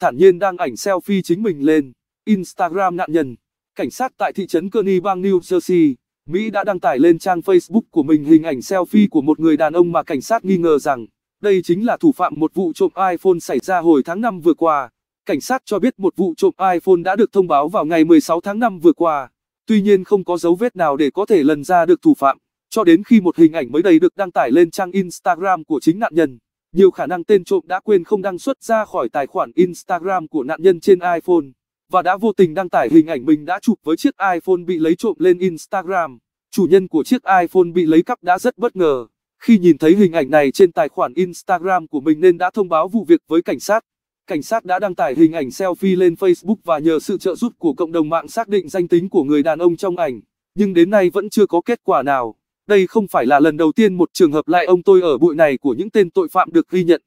thản nhiên đang ảnh selfie chính mình lên Instagram nạn nhân. Cảnh sát tại thị trấn Kearney bang New Jersey, Mỹ đã đăng tải lên trang Facebook của mình hình ảnh selfie của một người đàn ông mà cảnh sát nghi ngờ rằng đây chính là thủ phạm một vụ trộm iPhone xảy ra hồi tháng 5 vừa qua. Cảnh sát cho biết một vụ trộm iPhone đã được thông báo vào ngày 16 tháng 5 vừa qua. Tuy nhiên không có dấu vết nào để có thể lần ra được thủ phạm, cho đến khi một hình ảnh mới đây được đăng tải lên trang Instagram của chính nạn nhân. Nhiều khả năng tên trộm đã quên không đăng xuất ra khỏi tài khoản Instagram của nạn nhân trên iPhone, và đã vô tình đăng tải hình ảnh mình đã chụp với chiếc iPhone bị lấy trộm lên Instagram. Chủ nhân của chiếc iPhone bị lấy cắp đã rất bất ngờ khi nhìn thấy hình ảnh này trên tài khoản Instagram của mình nên đã thông báo vụ việc với cảnh sát. Cảnh sát đã đăng tải hình ảnh selfie lên Facebook và nhờ sự trợ giúp của cộng đồng mạng xác định danh tính của người đàn ông trong ảnh, nhưng đến nay vẫn chưa có kết quả nào. Đây không phải là lần đầu tiên một trường hợp lại ông tôi ở bụi này của những tên tội phạm được ghi nhận.